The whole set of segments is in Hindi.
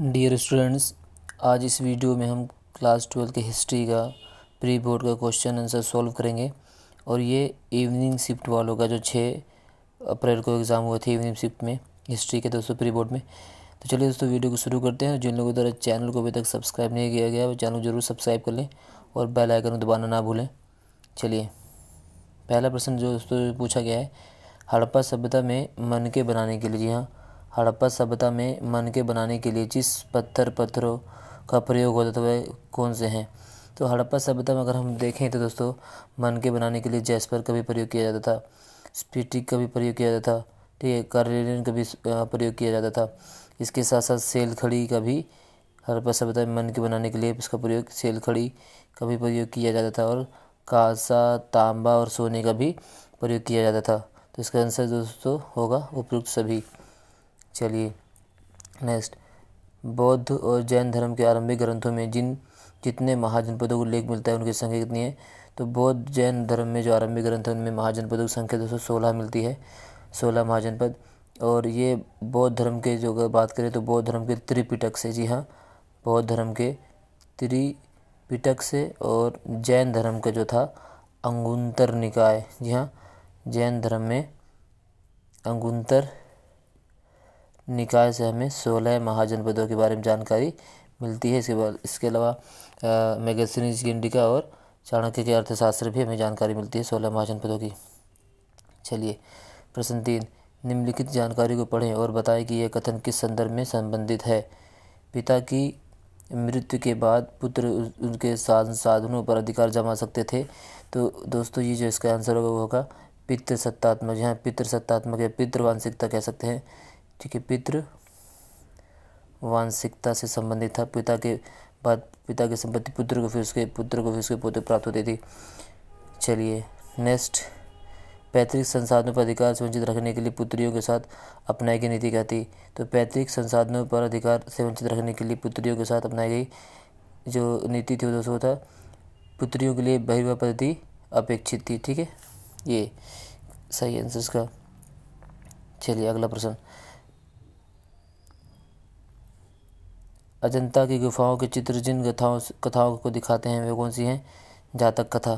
डियर स्टूडेंट्स आज इस वीडियो में हम क्लास ट्वेल्व के हिस्ट्री का प्री बोर्ड का क्वेश्चन आंसर सॉल्व करेंगे और ये इवनिंग शिफ्ट वालों का जो छः अप्रैल को एग्ज़ाम हुआ था इवनिंग शिफ्ट में हिस्ट्री के दोस्तों प्री बोर्ड में तो चलिए दोस्तों वीडियो को शुरू करते हैं जिन लोगों द्वारा चैनल को अभी तक सब्सक्राइब नहीं किया गया वो चैनल जरूर सब्सक्राइब कर लें और बेल आइकन दबाना ना भूलें चलिए पहला प्रश्न जो दोस्तों पूछा गया है हड़प्पा सभ्यता में मन के बनाने के लिए जी हाँ हड़प्पा सभ्यता में मन के बनाने के लिए जिस पत्थर पत्थरों का प्रयोग होता था वह कौन से हैं तो हड़प्पा सभ्यता में अगर हम देखें तो दोस्तों मन के बनाने के लिए जैस्पर का भी प्रयोग किया जाता था स्पीटिक का भी प्रयोग किया जाता था ठीक है कार्रेलियन का भी प्रयोग किया जाता था इसके साथ साथ सेल खड़ी का भी हड़प्पा सभ्यता में के बनाने के लिए इसका प्रयोग सेल खड़ी का भी प्रयोग किया जाता था और कासा तांबा और सोने का भी प्रयोग किया जाता था तो इसका आंसर दोस्तों होगा उपयुक्त सभी चलिए नेक्स्ट बौद्ध और जैन धर्म के आरंभिक ग्रंथों में जिन जितने महाजनपदों को लेख मिलता है उनकी संख्या कितनी है तो बौद्ध जैन धर्म में जो आरंभिक ग्रंथ है उनमें महाजनपदों की संख्या दो सौ सोलह मिलती है सोलह महाजनपद और ये बौद्ध धर्म के जो अगर बात करें तो बौद्ध धर्म के त्रिपिटक से जी हाँ बौद्ध धर्म के त्रिपिटक से और जैन धर्म का जो था अंगुंतर निकाय जी हाँ जैन धर्म में अंगुंतर निकाय से हमें सोलह महाजनपदों के बारे में जानकारी मिलती है इसके बाद इसके अलावा मैगजीनिज की इंडिका और चाणक्य के अर्थशास्त्र भी हमें जानकारी मिलती है सोलह महाजनपदों की चलिए प्रश्न तीन निम्नलिखित जानकारी को पढ़ें और बताएं कि यह कथन किस संदर्भ में संबंधित है पिता की मृत्यु के बाद पुत्र उनके साधनों पर अधिकार जमा सकते थे तो दोस्तों ये जो इसका आंसर होगा वो होगा पितृसत्तात्मक यहाँ पितृसत्तात्मक या पितृवांशिकता कह सकते हैं ठीक है पितृ वांशिकता से संबंधित था पिता के बाद पिता की संपत्ति पुत्र को फिर उसके पुत्र को फिर उसके पोते प्राप्त होती थी चलिए नेक्स्ट पैतृक संसाधनों पर अधिकार से वंचित रखने के लिए पुत्रियों के साथ अपनाई गई नीति क्या थी तो पैतृक संसाधनों पर अधिकार से वंचित रखने के लिए पुत्रियों के साथ अपनाई गई जो नीति थी वो दोस्तों था पुत्रियों के लिए बहिर्वाह पद्धति अपेक्षित थी ठीक है ये सही आंसर इसका चलिए अगला प्रश्न अजंता की गुफाओं के चित्र जिन कथाओं कथाओं को दिखाते हैं वे कौन सी हैं जातक कथा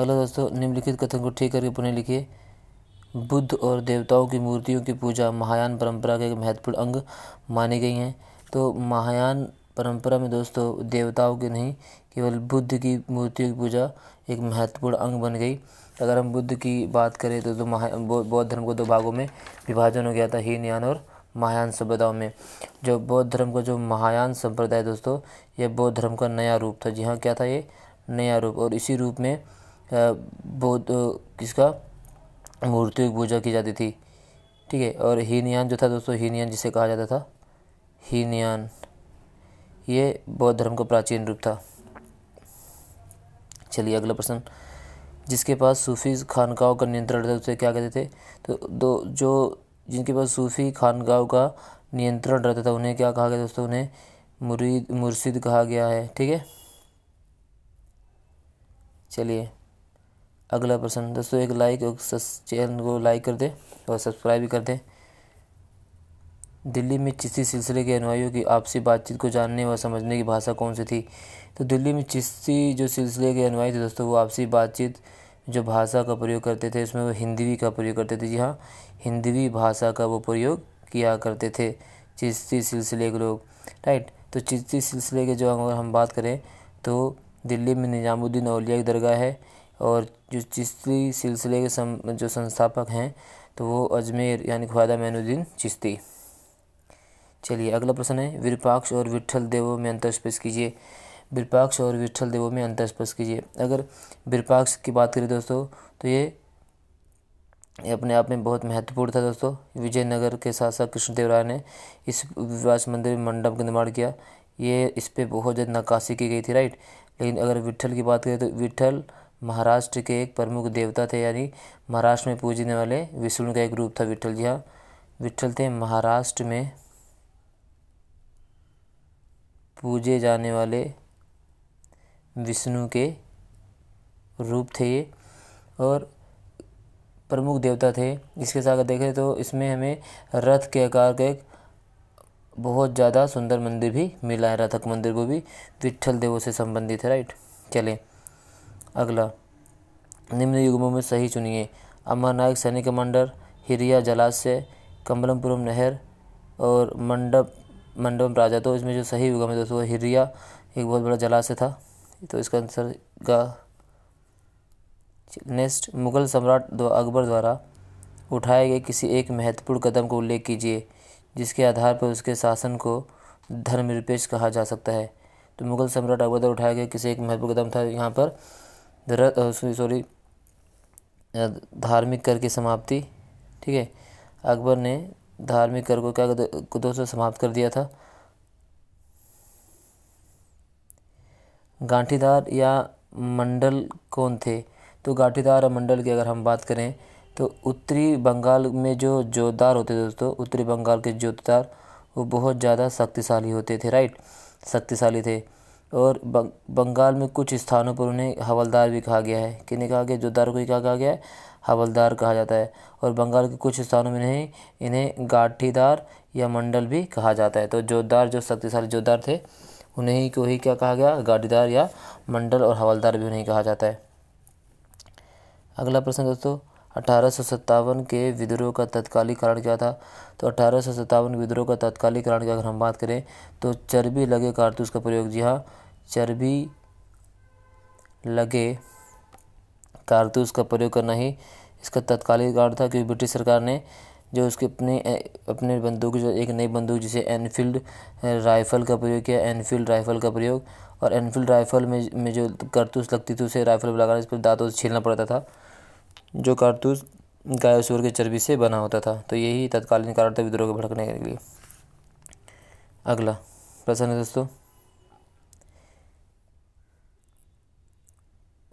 अगला दोस्तों निम्नलिखित कथन को ठीक करके पुनः लिखिए बुद्ध और देवताओं की मूर्तियों की पूजा महायान परंपरा के एक महत्वपूर्ण अंग मानी गई हैं तो महायान परंपरा में दोस्तों देवताओं की नहीं केवल बुद्ध की मूर्तियों की पूजा एक महत्वपूर्ण अंग बन गई अगर हम बुद्ध की बात करें तो, तो महा बौद्ध धर्म को दो भागों में विभाजन हो गया था हीनयान और महायान सभ्यताओं में जो बौद्ध धर्म का जो महायान संप्रदाय दोस्तों यह बौद्ध धर्म का नया रूप था जी हाँ क्या था ये नया रूप और इसी रूप में बौद्ध किसका मूर्तियों की पूजा की जाती थी ठीक है और हीनयान जो था दोस्तों हीनयान जिसे कहा जाता था हीनयान ये बौद्ध धर्म का प्राचीन रूप था चलिए अगला प्रश्न जिसके पास सूफी खानकाओं का नियंत्रण था उसे क्या कहते थे तो दो जो जिनके पास सूफ़ी खानगाह का नियंत्रण रहता था उन्हें क्या कहा गया दोस्तों उन्हें मुरीद मुर्शिद कहा गया है ठीक है चलिए अगला प्रश्न दोस्तों एक लाइक और चैनल को लाइक कर दें और सब्सक्राइब भी कर दें दिल्ली में चिश्ती सिलसिले के अनुयायियों की आपसी बातचीत को जानने व समझने की भाषा कौन सी थी तो दिल्ली में चिश्ती जो सिलसिले के अनुयायी थे दोस्तों वो आपसी बातचीत जो भाषा का प्रयोग करते थे उसमें वो हिंदवी का प्रयोग करते थे जी हाँ हिंदवी भाषा का वो प्रयोग किया करते थे चिश्ती सिलसिले के लोग राइट तो चिश्ती सिलसिले के जो अगर हम बात करें तो दिल्ली में निजामुद्दीन अलिया की दरगाह है और जो चिश्ती सिलसिले के सम, जो संस्थापक हैं तो वो अजमेर यानी ख्वाजा मैनुद्दीन चिश्ती चलिए अगला प्रश्न है विरपाक्ष और विठल देवों में अंतर स्पेश कीजिए बिरपाक्ष और विठल देवों में अंतर स्पष्ट कीजिए अगर बिरपाक्ष की बात करें दोस्तों तो ये ये अपने आप में बहुत महत्वपूर्ण था दोस्तों विजयनगर के साथ साथ कृष्णदेव राय ने इस विवास मंदिर मंडप का निर्माण किया ये इस पर बहुत ज़्यादा नक्काशी की गई थी राइट लेकिन अगर विठल की बात करें तो विठल महाराष्ट्र के एक प्रमुख देवता थे यानी महाराष्ट्र में पूजने वाले विष्णु का एक रूप था विठल जी हाँ विठल थे महाराष्ट्र में पूजे जाने वाले विष्णु के रूप थे ये और प्रमुख देवता थे इसके साथ देखें तो इसमें हमें रथ के आकार का एक बहुत ज़्यादा सुंदर मंदिर भी मिला है रथक मंदिर को भी विट्ठल देवों से संबंधित है राइट चले अगला निम्न युगमों में सही चुनिए अमरनायक सैनिक कमांडर हिरिया जलाशय कम्बलमपुरम नहर और मंडप मंडपम राजा तो इसमें जो सही युगम है दोस्तों हिरिया एक बहुत बड़ा जलाशय था तो इसका आंसर का नेक्स्ट मुगल सम्राट अकबर द्वारा उठाए गए किसी एक महत्वपूर्ण कदम को उल्लेख कीजिए जिसके आधार पर उसके शासन को धर्मनिरपेक्ष कहा जा सकता है तो मुगल सम्राट अकबर द्वारा उठाया गया किसी एक महत्वपूर्ण कदम था यहाँ पर सॉरी धार्मिक कर की समाप्ति ठीक है अकबर ने धार्मिक कर को क्या दोस्तों समाप्त कर दिया था गांठीदार या मंडल कौन थे तो गांठीदार और मंडल की अगर हम बात करें तो उत्तरी बंगाल में जो जोतदार होते थे दोस्तों उत्तरी बंगाल के जोतदार वो बहुत ज़्यादा शक्तिशाली होते थे राइट शक्तिशाली थे और बंग, बंगाल में कुछ स्थानों पर उन्हें हवलदार भी कहा गया है किन्हें कहा गया जोदार को ही कहा कहा गया है हवलदार कहा जाता है और बंगाल के कुछ स्थानों में नहीं इन्हें गाठीदार या मंडल भी कहा जाता है तो जोतदार जो शक्तिशाली जोतदार थे उन्हें को ही क्या कहा गया गाड़ीदार या मंडल और हवलदार भी उन्हें कहा जाता है अगला प्रश्न दोस्तों अठारह के विद्रोह का तत्कालिक कारण क्या था तो अठारह विद्रोह का तत्कालिक कारण की अगर हम बात करें तो चर्बी लगे कारतूस का प्रयोग जी हाँ चर्बी लगे कारतूस का प्रयोग करना ही इसका तत्कालीन कारण था क्योंकि ब्रिटिश सरकार ने जो उसके अपने अपने बंदूक जो एक नई बंदूक जिसे एनफील्ड राइफ़ल का प्रयोग किया एनफील्ड राइफ़ल का प्रयोग और एनफील्ड राइफ़ल में में जो कारतूस लगती थी उसे राइफ़ल लगाने पर दांतों से छीलना पड़ता था जो कारतूस गाय सूर की चर्बी से बना होता था तो यही तत्कालीन कारण था विद्रोह को भड़कने के लिए अगला प्रश्न है दोस्तों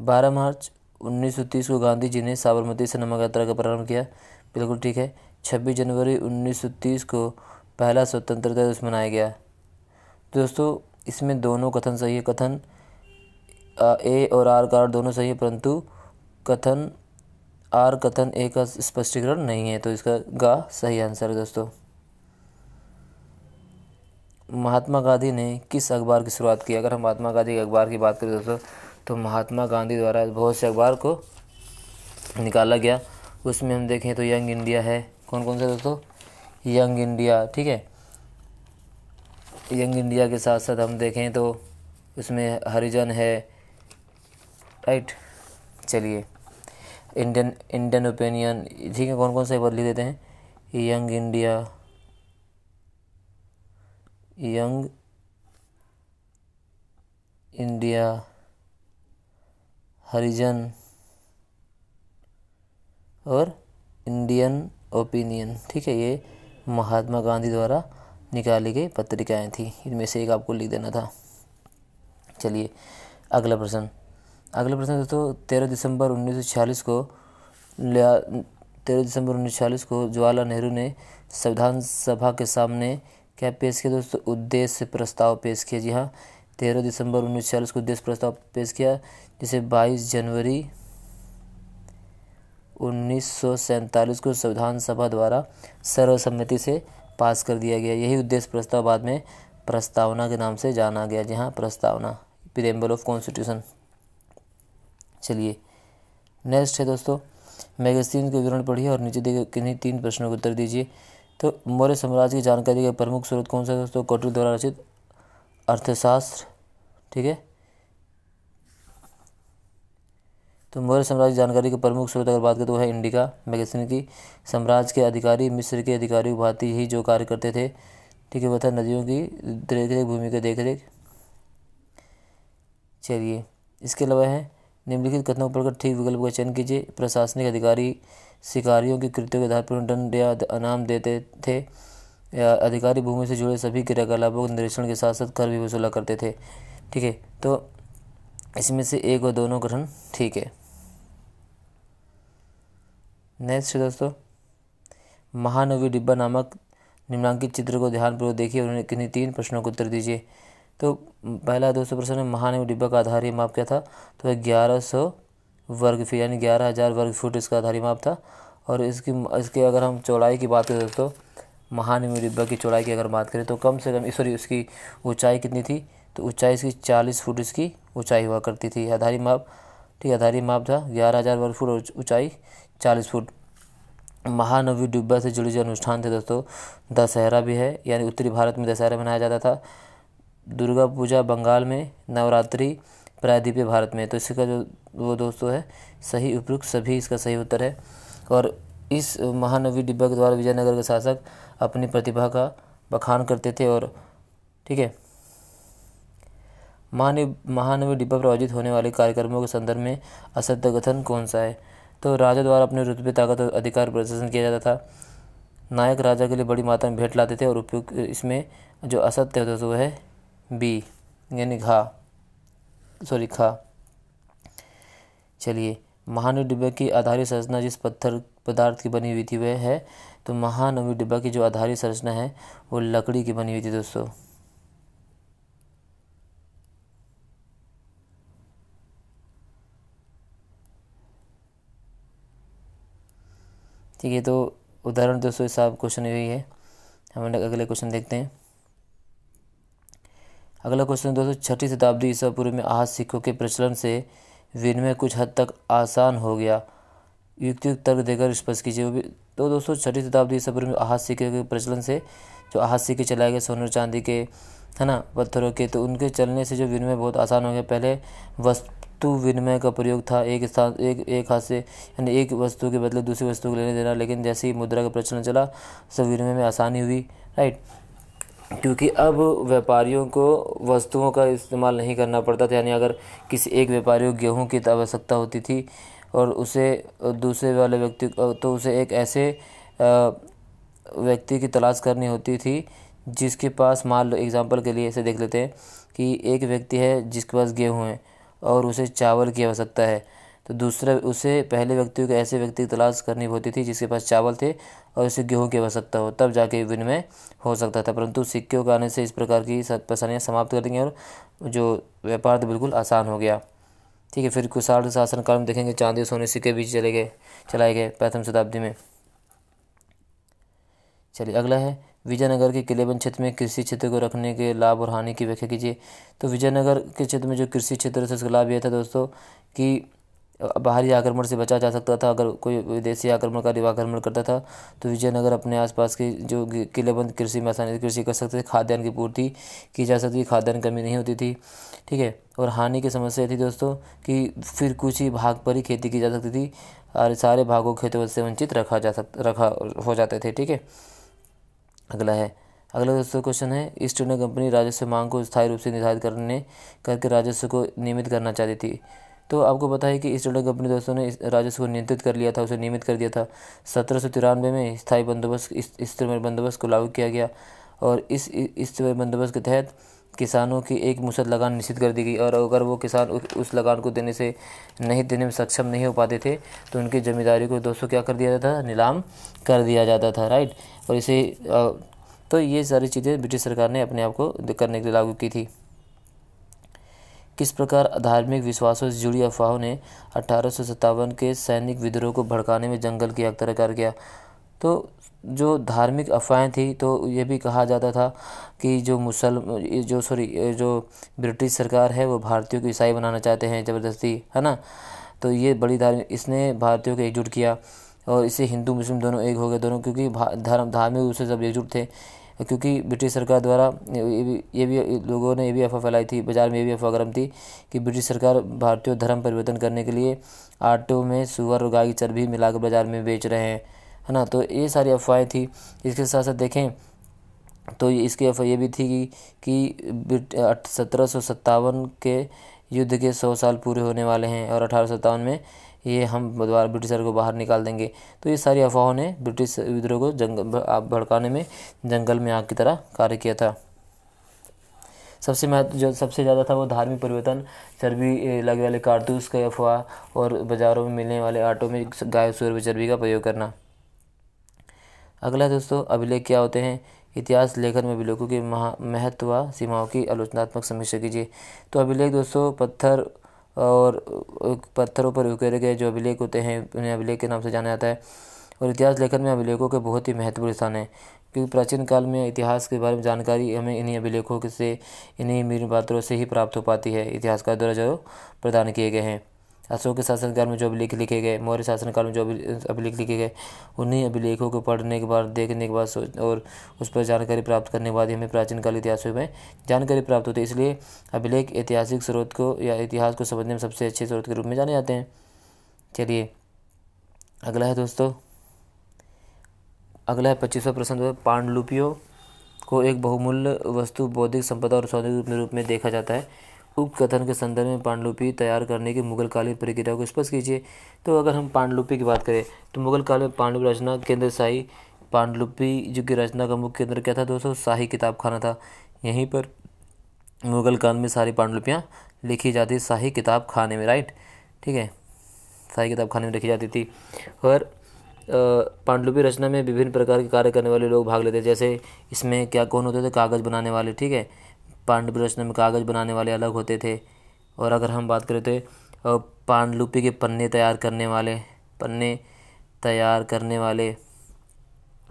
बारह मार्च 1930 को गांधी जी ने साबरमती से नमक यात्रा का प्रारंभ किया बिल्कुल ठीक है छब्बीस जनवरी 1930 को पहला स्वतंत्रता दिवस मनाया गया दोस्तों इसमें दोनों कथन सही है कथन ए और आर का दोनों सही है परंतु कथन आर कथन ए का स्पष्टीकरण नहीं है तो इसका गा सही आंसर है दोस्तों महात्मा गांधी ने किस अखबार की शुरुआत की अगर हम महात्मा गांधी के अखबार की बात करें दोस्तों तो महात्मा गांधी द्वारा बहुत से अखबार को निकाला गया उसमें हम देखें तो यंग इंडिया है कौन कौन से दोस्तों यंग इंडिया ठीक है यंग इंडिया के साथ साथ हम देखें तो इसमें हरिजन है राइट चलिए इंडियन इंडियन ओपिनियन ठीक है कौन कौन से बदली देते हैं Young India Young India Harijan और इंडियन ओपिनियन ठीक है ये महात्मा गांधी द्वारा निकाली गई पत्रिकाएं थी इनमें से एक आपको लिख देना था चलिए अगला प्रश्न अगला प्रश्न दोस्तों तेरह दिसंबर 1946 को तेरह दिसंबर 1946 को जवाहरलाल नेहरू ने संविधान सभा के सामने क्या पेश किया दोस्तों उद्देश्य प्रस्ताव पेश किया जी हाँ तेरह दिसंबर उन्नीस को उद्देश्य प्रस्ताव पेश किया जिसे बाईस जनवरी उन्नीस को संविधान सभा द्वारा सर्वसम्मति से पास कर दिया गया यही उद्देश्य प्रस्ताव बाद में प्रस्तावना के नाम से जाना गया जहाँ प्रस्तावना प्रियम्बल ऑफ कॉन्स्टिट्यूशन चलिए नेक्स्ट है दोस्तों मैगजीन के विवरण पढ़िए और नीचे दिए किन्हीं तीन प्रश्नों को उत्तर दीजिए तो मौर्य साम्राज्य की जानकारी का प्रमुख स्रोत कौन सा है दोस्तों कटुर द्वारा रचित अर्थशास्त्र ठीक है तो मौर्य साम्राज्य जानकारी के प्रमुख स्रोत अगर बात करें तो वह इंडिका मैगजीन की साम्राज्य के अधिकारी मिस्र के अधिकारी भांति ही जो कार्य करते थे ठीक है वह था नदियों की देख रेख भूमि के देख रेख चलिए इसके अलावा है निम्नलिखित कथनों पर ठीक विकल्प का चयन कीजिए प्रशासनिक अधिकारी शिकारियों के कृत्यों के आधार पर दंड या अनाम देते थे या अधिकारी भूमि से जुड़े सभी क्रियाकलापों के निरीक्षण के साथ साथ कर भी वसूला करते थे ठीक है तो इसमें से एक और दोनों गठन ठीक है नेक्स्ट दोस्तों महानवी डिब्बा नामक निम्नांकित चित्र को ध्यानपूर्वक देखिए उन्होंने किन्हीं तीन प्रश्नों को उत्तर दीजिए तो पहला दोस्तों प्रश्न है महानवी डिब्बा का आधारीय माप क्या था तो ग्यारह सौ वर्ग फीट यानी ग्यारह हज़ार वर्ग फुट इसका आधारीय माप था और इसकी इसके अगर हम चौड़ाई की बात करें दोस्तों महानवी डिब्बा की चौड़ाई की अगर बात करें तो कम से कम सॉरी उसकी ऊँचाई कितनी थी तो ऊँचाई इसकी चालीस फुट इसकी ऊंचाई हुआ करती थी आधारी माप ठीक आधारी माप था ग्यारह हज़ार वर्ग फुट ऊँचाई चालीस फुट महानवी डिब्बा से जुड़े जो अनुष्ठान थे दोस्तों दशहरा भी है यानी उत्तरी भारत में दशहरा मनाया जाता था दुर्गा पूजा बंगाल में नवरात्रि प्रायद्वीपीय भारत में तो इसका जो वो दोस्तों है सही उपयुक्त सभी इसका सही उत्तर है और इस महानवी डिब्बा के द्वारा विजयनगर के शासक अपनी प्रतिभा का बखान करते थे और ठीक है महानवी महानवी डिब्बा पर आयोजित होने वाले कार्यक्रमों के संदर्भ में असत्य कथन कौन सा है तो राजा द्वारा अपने रुतबे ताकत और अधिकार प्रदर्शन किया जाता था नायक राजा के लिए बड़ी मात्रा में भेंट लाते थे और उपयुक्त इसमें जो असत्य होता था तो वह है बी यानी घा सॉरी खा चलिए महानवी डिब्बा की आधारित संरचना जिस पत्थर पदार्थ की बनी हुई थी वह है तो महानवी डिब्बा की जो आधारित संरचना है वो लकड़ी की बनी हुई थी दोस्तों ठीक है तो उदाहरण दो सौ हिसाब क्वेश्चन यही है हम अगले क्वेश्चन देखते हैं अगला क्वेश्चन दोस्तों छठी शताब्दी ईसा पूर्व में आहत सिखों के प्रचलन से विनिमय कुछ हद तक आसान हो गया युक्त युक्त तर्क देकर स्पष्ट कीजिए तो दोस्तों छठी शताब्दी ईसा पूर्व में आहत सिक्के के प्रचलन से जो आहत सिक्के चलाए गए सोने चांदी के है ना पत्थरों के तो उनके चलने से जो विनिमय बहुत आसान हो गया पहले वस्त्र वस्तु विनिमय का प्रयोग था एक स्थान एक एक हाथ से यानी एक वस्तु के बदले दूसरी वस्तु को लेने देना लेकिन जैसे ही मुद्रा का प्रचलन चला सब विनिमय में आसानी हुई राइट क्योंकि अब व्यापारियों को वस्तुओं का इस्तेमाल नहीं करना पड़ता था यानी अगर किसी एक व्यापारी को गेहूँ की आवश्यकता होती थी और उसे दूसरे वाले व्यक्ति तो उसे एक ऐसे व्यक्ति की तलाश करनी होती थी जिसके पास माल एग्जांपल एग्ज़ाम्पल के लिए ऐसे देख लेते हैं कि एक व्यक्ति है जिसके पास गेहूँ है और उसे चावल की आवश्यकता है तो दूसरा उसे पहले व्यक्ति को ऐसे व्यक्ति की तलाश करनी होती थी जिसके पास चावल थे और उसे गेहूँ की आवश्यकता हो तब जाके विनिमय हो सकता था परंतु सिक्के के आने से इस प्रकार की परेशानियाँ समाप्त कर देंगे और जो व्यापार तो बिल्कुल आसान हो गया ठीक है फिर शासन शासनकाल में देखेंगे चांदी सोने सिक्के बीच चले गए चलाए गए प्रथम शताब्दी में चलिए अगला है विजयनगर के किलेबंद क्षेत्र में कृषि क्षेत्र को रखने के लाभ और हानि की व्याख्या कीजिए तो विजयनगर के क्षेत्र में जो कृषि क्षेत्र था उसका लाभ यह था दोस्तों कि बाहरी आक्रमण से बचा जा सकता था अगर कोई विदेशी आक्रमणकारी आक्रमण करता था तो विजयनगर अपने आसपास के जो किलेबंद कृषि में आसानी से कृषि कर सकते थे खाद्यान्न की पूर्ति की जा सकती खाद्यान्न कमी नहीं होती थी ठीक है और हानि की समस्या थी दोस्तों कि फिर कुछ ही भाग पर ही खेती की जा सकती थी और सारे भागों खेतों से वंचित रखा जा सक रखा हो जाते थे ठीक है अगला है अगला दोस्तों क्वेश्चन है ईस्ट इंडिया कंपनी राजस्व मांग को स्थायी रूप से निर्धारित करने करके राजस्व को नियमित करना चाहती थी तो आपको पता है कि ईस्ट इंडिया कंपनी दोस्तों ने राजस्व को नियंत्रित कर लिया था उसे नियमित कर दिया था सत्रह सौ तिरानवे में स्थायी बंदोबस्त स्थिर बंदोबस्त को लागू किया गया और इस स्थिर बंदोबस्त के तहत किसानों की एक मुसत लगान निश्चित कर दी गई और अगर वो किसान उस लगान को देने से नहीं देने में सक्षम नहीं हो पाते थे तो उनकी ज़िम्मेदारी को दोस्तों क्या कर दिया जाता था नीलाम कर दिया जाता था राइट और इसे तो ये सारी चीज़ें ब्रिटिश सरकार ने अपने आप को करने के लिए लागू की थी किस प्रकार धार्मिक विश्वासों से जुड़ी अफवाहों ने अठारह के सैनिक विद्रोह को भड़काने में जंगल की अख्तर कर गया तो जो धार्मिक अफवाहें थी तो ये भी कहा जाता था कि जो मुसलम जो सॉरी जो ब्रिटिश सरकार है वो भारतीयों को ईसाई बनाना चाहते हैं ज़बरदस्ती है ना तो ये बड़ी धार्मिक इसने भारतीयों को एकजुट किया और इससे हिंदू मुस्लिम दोनों एक हो गए दोनों क्योंकि धर्म धार्मिक रूप से सब एकजुट थे क्योंकि ब्रिटिश सरकार द्वारा ये भी ये भी लोगों ने ये भी अफवाह फैलाई थी बाजार में ये भी अफवाह गर्म थी कि ब्रिटिश सरकार भारतीय धर्म परिवर्तन करने के लिए आटो में सुअर और गाय की चर्बी मिलाकर बाजार में बेच रहे हैं है ना तो ये सारी अफवाहें थी इसके साथ साथ देखें तो इसकी अफवाह ये भी थी कि कि सत्रह के युद्ध के सौ साल पूरे होने वाले हैं और अठारह में ये हम दोबारा ब्रिटिशर को बाहर निकाल देंगे तो ये सारी अफवाहों ने ब्रिटिश विद्रोह को जंग भड़काने में जंगल में आग की तरह कार्य किया था सबसे महत्व जो सबसे ज़्यादा था वो धार्मिक परिवर्तन चर्बी लगे वाले कारतूस का अफवाह और बाज़ारों में मिलने वाले आटो में गाय सूर्य चर्बी का प्रयोग करना अगला दोस्तों अभिलेख क्या होते हैं इतिहास लेखन में अभिलेखों के महा महत्व सीमाओं की आलोचनात्मक समीक्षा कीजिए तो अभिलेख दोस्तों पत्थर और पत्थरों पर उकेरे गए जो अभिलेख होते हैं उन्हें अभिलेख के नाम से जाना जाता है और इतिहास लेखन में अभिलेखों के बहुत ही महत्वपूर्ण स्थान है क्योंकि प्राचीन काल में इतिहास के बारे में जानकारी हमें इन्हीं अभिलेखों से इन्हीं मीर पात्रों से ही प्राप्त हो पाती है इतिहासकार द्वारा जो प्रदान किए गए हैं अशोक के शासनकाल में जो अभिलेख लिखे गए मौर्य शासनकाल में जो अभिलेख लिखे गए उन्हीं अभिलेखों को पढ़ने के बाद देखने के बाद और उस पर जानकारी प्राप्त करने के बाद हमें प्राचीन काल इतिहासों में जानकारी प्राप्त होती है इसलिए अभिलेख ऐतिहासिक स्रोत को या इतिहास को समझने में सबसे अच्छे स्रोत के रूप में जाने जाते हैं चलिए अगला है दोस्तों अगला है पच्चीसवा प्रश्न पांडुलिपियों को एक बहुमूल्य वस्तु बौद्धिक संपदा और सौंदर्य रूप में देखा जाता है उपकथन के संदर्भ में पांडुलिपि तैयार करने की मुगलकालीन प्रक्रिया को स्पष्ट कीजिए तो अगर हम पांडुलिपि की बात करें तो मुगल काल में पांडुलिपि रचना केंद्र शाही पांडुलिपि जो की रचना का मुख्य केंद्र क्या था दोस्तों शाही किताब खाना था यहीं पर मुगल काल में सारी पांडुलिपियाँ लिखी जाती शाही किताब खाने में राइट ठीक है शाही किताब खाने में लिखी जाती थी और पांडुलिपि रचना में विभिन्न प्रकार के कार्य करने वाले लोग भाग लेते जैसे इसमें क्या कौन होते थे कागज़ बनाने वाले ठीक है पांडु रचना में कागज़ बनाने वाले अलग होते थे और अगर हम बात करें तो पांडलुपि के पन्ने तैयार करने वाले पन्ने तैयार करने वाले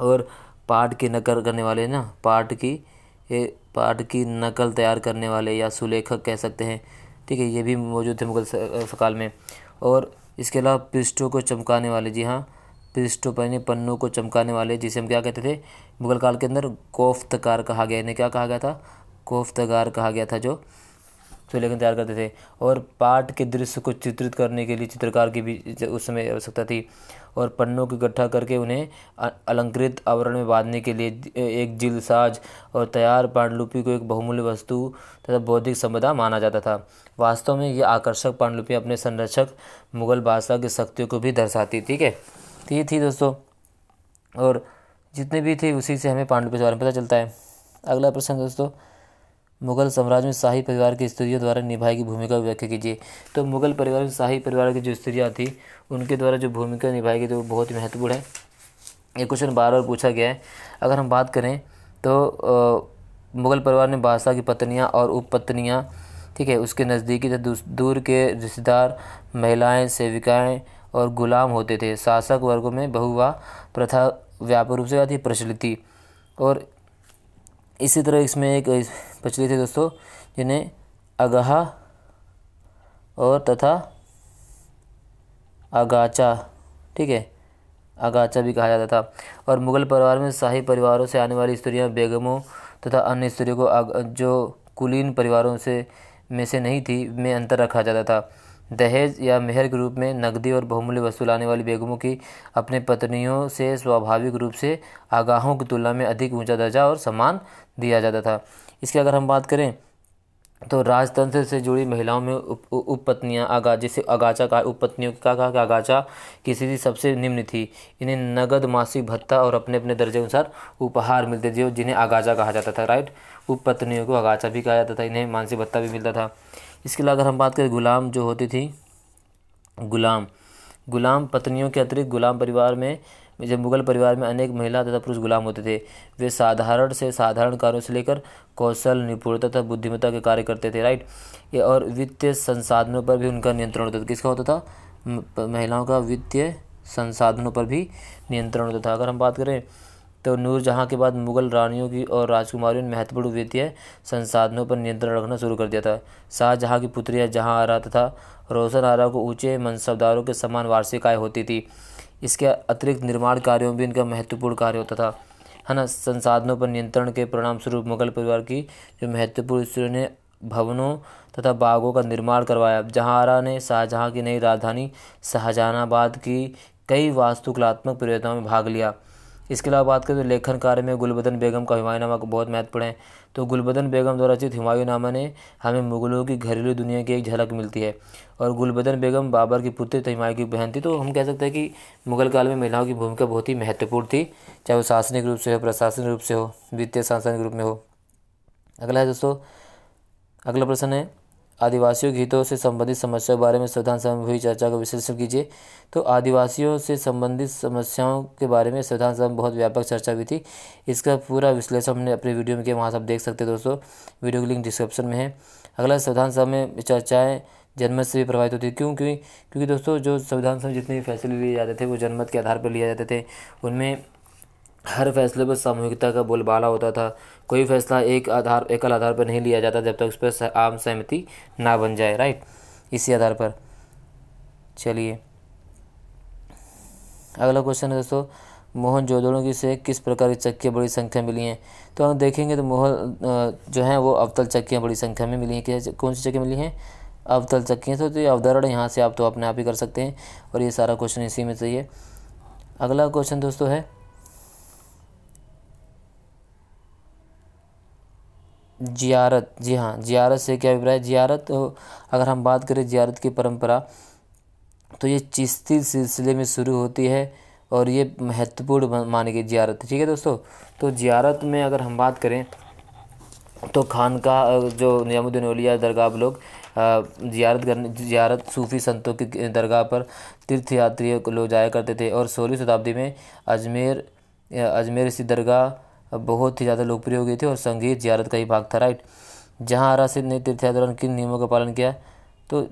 और पाठ की नकल करने वाले ना पाठ की पाठ की नकल तैयार करने वाले या सुलेखक कह सकते हैं ठीक है ये भी मौजूद थे मुगल सकाल में और इसके अलावा पृष्ठों को चमकाने वाले जी हाँ पृष्ठों पर पन्नों को चमकाने वाले जिसे हम क्या कहते थे मुगल काल के अंदर गोफ्तकार कहा गया इन्हें क्या कहा गया था कोफ्तगार कहा गया था जो सुलेखन तैयार करते थे और पाठ के दृश्य को चित्रित करने के लिए चित्रकार की भी उस समय आवश्यकता थी और पन्नों को इकट्ठा करके उन्हें अलंकृत आवरण में बांधने के लिए एक जिल साज और तैयार पांडुलिपि को एक बहुमूल्य वस्तु तथा बौद्धिक संपदा माना जाता था वास्तव में ये आकर्षक पांडुलिपि अपने संरक्षक मुगल बादशाह की शक्तियों को भी दर्शाती ठीक है तो ये थी दोस्तों और जितने भी थे उसी से हमें पांडुलिपि के बारे में पता चलता है अगला प्रश्न दोस्तों मुगल साम्राज्य में शाही परिवार की स्त्रियों द्वारा निभाई गई भूमिका की व्याख्या कीजिए तो मुगल परिवार में शाही परिवार की जो स्त्रियाँ थी उनके द्वारा जो भूमिका निभाई गई थी तो वो बहुत महत्वपूर्ण है ये क्वेश्चन बार बार पूछा गया है अगर हम बात करें तो मुगल परिवार ने बादशाह की पत्नियाँ और उप ठीक है उसके नज़दीकी दूर के रिश्तेदार महिलाएं सेविकाएं और गुलाम होते थे शासक वर्गों में बहुवा प्रथा व्यापक रूप से अति प्रचलित थी और इसी तरह इसमें एक प्रचलित है दोस्तों जिन्हें अगहा और तथा अगाचा ठीक है अगाचा भी कहा जाता था और मुग़ल परिवार में शाही परिवारों से आने वाली स्त्रियां बेगमों तथा अन्य स्त्रियों को जो कुलीन परिवारों से में से नहीं थी में अंतर रखा जाता था दहेज या मेहर के रूप में नकदी और बहुमूल्य लाने वाली बेगमों की अपने पत्नियों से स्वाभाविक रूप से आगाहों की तुलना में अधिक ऊंचा दर्जा और सम्मान दिया जाता था इसकी अगर हम बात करें तो राजतंत्र से जुड़ी महिलाओं में उप उपपत्नियाँ आगा जिसे अगाचा का उपपत्नियों का कहा कि अगाचा की स्थिति सबसे निम्न थी इन्हें नगद मासिक भत्ता और अपने अपने दर्जे अनुसार उपहार मिलते थे जिन्हें अगाचा कहा जाता था राइट उपपत्नियों को अगाचा भी कहा जाता था इन्हें मानसिक भत्ता भी मिलता था इसके अलावा अगर हम बात करें गुलाम जो होती थी गुलाम गुलाम पत्नियों के अतिरिक्त गुलाम परिवार में जब मुगल परिवार में अनेक महिला तथा पुरुष गुलाम होते थे वे साधारण से साधारण कार्यों से लेकर कौशल निपुणता तथा बुद्धिमत्ता के कार्य करते थे राइट ये और वित्तीय संसाधनों पर भी उनका नियंत्रण होता था किसका होता था महिलाओं का वित्तीय संसाधनों पर भी नियंत्रण होता था अगर हम बात करें तो नूरजहाँ के बाद मुग़ल रानियों की और राजकुमारियों ने महत्वपूर्ण वित्तीय संसाधनों पर नियंत्रण रखना शुरू कर दिया था शाहजहाँ की पुत्रिया जहाँ आरा तथा रोशन आरा को ऊंचे मनसबदारों के समान वार्षिक आय होती थी इसके अतिरिक्त निर्माण कार्यों में भी इनका महत्वपूर्ण कार्य होता था है ना संसाधनों पर नियंत्रण के परिणाम स्वरूप मुगल परिवार की जो महत्वपूर्ण स्त्रियों ने भवनों तथा बागों का निर्माण करवाया जहाँ आरा ने शाहजहाँ की नई राजधानी शाहजहानाबाद की कई वास्तुकलात्मक प्रतियोगिताओं में भाग लिया इसके अलावा बात करें तो लेखन कार्य में गुलबदन बेगम का नामा बहुत महत्वपूर्ण है तो गुलबदन बेगम द्वारा रचित नामा ने हमें मुगलों की घरेलू दुनिया की एक झलक मिलती है और गुलबदन बेगम बाबर की पुत्री तहिमाई की बहन थी तो हम कह सकते हैं कि मुगल काल में महिलाओं की भूमिका बहुत ही महत्वपूर्ण थी चाहे वो शासनिक रूप से हो प्रशासनिक रूप से हो वित्तीय शासनिक रूप में हो अगला है दोस्तों अगला प्रश्न है आदिवासियों के हितों से संबंधित समस्याओं के बारे में संविधान सभा में हुई चर्चा का विश्लेषण कीजिए तो आदिवासियों से संबंधित समस्याओं के बारे में संविधान सभा में बहुत व्यापक चर्चा हुई थी इसका पूरा विश्लेषण हमने अपने वीडियो में किया वहाँ से आप देख सकते हैं दोस्तों वीडियो की लिंक डिस्क्रिप्शन में है अगला संविधान सभा में चर्चाएँ जनमत से भी प्रभावित होती है क्यों क्योंकि क्योंकि दोस्तों जो संविधान सभा जितने भी फैसले लिए जाते थे वो जनमत के आधार पर लिए जाते थे उनमें हर फैसले पर सामूहिकता का बोलबाला होता था कोई फैसला एक आधार एकल आधार पर नहीं लिया जाता जब तक उस पर आम सहमति ना बन जाए राइट इसी आधार पर चलिए अगला क्वेश्चन है दोस्तों मोहन जोदड़ों की से किस प्रकार की चक्कियाँ बड़ी संख्या मिली हैं तो हम देखेंगे तो मोहन जो हैं वो अवतल चक्कियाँ बड़ी संख्या में मिली हैं कौन सी चक्कियाँ मिली हैं अवतल चक्कियाँ तो, तो ये अवधारण यहाँ से आप तो अपने आप ही कर सकते हैं और ये सारा क्वेश्चन इसी में चाहिए अगला क्वेश्चन दोस्तों है जियारत जी हाँ जियारत से क्या अभिप्राय जियारत अगर हम बात करें जियारत की परंपरा तो ये चिश्ती सिलसिले में शुरू होती है और ये महत्वपूर्ण मानी गई जियारत ठीक है दोस्तों तो जियारत में अगर हम बात करें तो खान का जो नियामुद्दीन ओलिया दरगाह लोग जियारत करने जियारत सूफ़ी संतों की दरगाह पर तीर्थ को लोग जाया करते थे और सोलहवीं शताब्दी में अजमेर अजमेर सी दरगाह बहुत ही ज़्यादा लोकप्रिय हो गई थी और संगीत जियारत का ही भाग था राइट जहाँ आरा आरासिद ने तीर्थयात्रा किन नियमों का पालन किया तो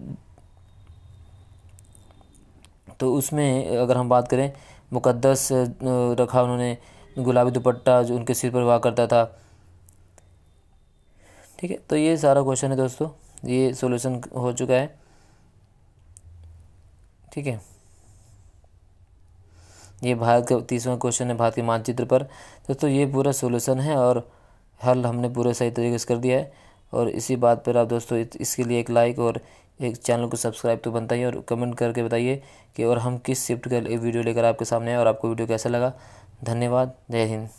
तो उसमें अगर हम बात करें मुकद्दस रखा उन्होंने गुलाबी दुपट्टा जो उनके सिर पर हुआ करता था ठीक है तो ये सारा क्वेश्चन है दोस्तों ये सोल्यूशन हो चुका है ठीक है ये भारत का तीसवा क्वेश्चन है भारत के मानचित्र पर दोस्तों ये पूरा सोल्यूसन है और हल हमने पूरा सही तरीके से कर दिया है और इसी बात पर आप दोस्तों इसके लिए एक लाइक और एक चैनल को सब्सक्राइब तो बनता ही और कमेंट करके बताइए कि और हम किस शिफ्ट का वीडियो लेकर आपके सामने आए और आपको वीडियो कैसा लगा धन्यवाद जय हिंद